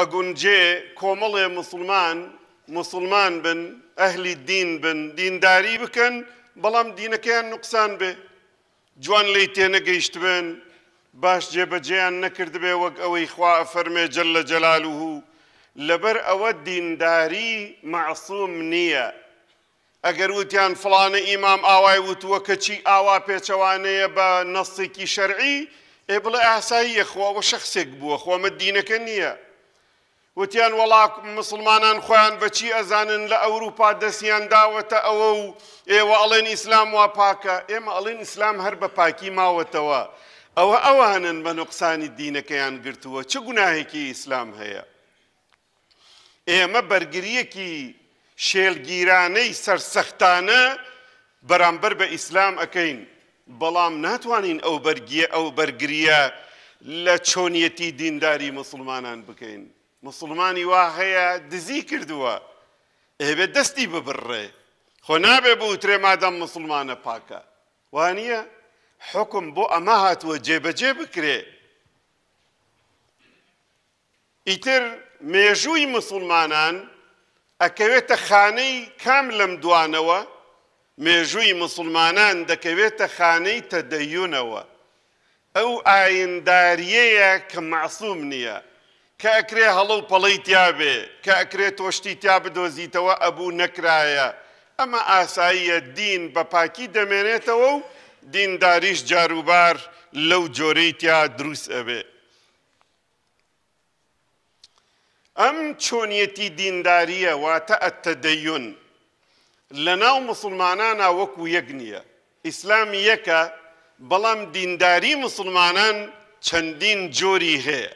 ئەگونجێ کۆمەڵێ مسلمان مسلمان بن ئەهلی دین بن دینداری بکەن بەڵام دینەکەیان نوقسان بێ جوان لی تێنەگەیشت بن باش جێبەجێیان نەکرد بێ وەک ئەوەی خوا فەرمێ جل لە جەلالوه لەبەر ئەوە دینداری معسووم نییە ئەگەر وتیان فلانە ئیمام ئاوای وتووە کەچی ئاوا پێچەوانەیە بە نەستێکی شەرعی ئێ بڵێ ئاساییەخواوە شخصێک بووە خۆمە دینەکە نییە وتیان وڵاک مسلمانان خۆیان بەچی ئەزانن لە ئەوروپا دەستیان داوەتە ئەوە و ئێوە ئەڵێن ئیسلام وا پاکە ئێمە ئەڵێن ئیسلام هەر بە پاکی ماوەتەوە ئەوە ئەوانن بە نوقسانی دینەکەیان گرتووە چ گوناهێکی ئیسلام هەیە ئێمە بەرگریەکی شێلگیرانەی سەرسەختانە بەرامبەر بە ئیسلام ئەەکەین بەڵام ناتوانین ئەو بەرگیە ئەو بەرگریە لە چۆنیەتی دینداری مسلمانان بکەین مسلمانی وا هەیە دزی کردووە ئێبێت دەستی ببڕێ خۆ نابێ بە وترێ مادەم مسلمانە پاکە وانە حکم بۆ ئەمە هاتووە جێبەجێ بکرێ ئیتر مێژووی مسلمانان ئەکەوێتە خانەی کام لەم دوانەوە مێژووی مسلمانان دەکەوێتە خانەی تەدەیونەوە ئەو ئاینداریەیە کە معسووم نییە کە ئەکرێ هەڵە و پەڵی تیاابێ کە ئەکرێت تۆشتی تیا بدۆزیتەوە ئەبوو نەکرایە ئەمە ئاساییە دین بە پاکی دەمێنێتەوە و دینداریش جاروبار لەو جۆرەی تیا دروست ئەبێ. ئەم چۆنیەتی دینداریە واتە ئەتەدەیون لە ناو مسلمانانە وەکو یەک نییە ئیسلامی یەکە بەڵام دینداری مسلمانان چەندین جۆری هەیە